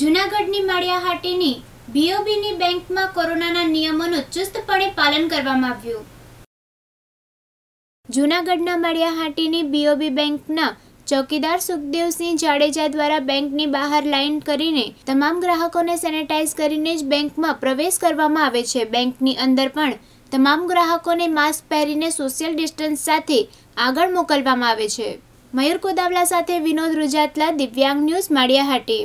જૂનાગઢની માળિયાહાટીની બીઓબીની બેંકમાં કોરોનાના નિયમોનું ચુસ્તપણે પાલન કરવામાં આવ્યું જૂનાગઢના માળિયાહાટીની બીઓબી બેંકના ચોકીદાર સુખદેવસિંહ જાડેજા દ્વારા બેંકની બહાર લાઇન કરીને તમામ ગ્રાહકોને સેનેટાઇઝ કરીને જ બેંકમાં પ્રવેશ કરવામાં આવે છે બેંકની અંદર પણ તમામ ગ્રાહકોને માસ્ક પહેરીને સોશિયલ ડિસ્ટન્સ સાથે આગળ મોકલવામાં આવે છે મયુર કોદાવલા સાથે વિનોદ રુજાતલા દિવ્યાંગ ન્યૂઝ માળિયાહાટી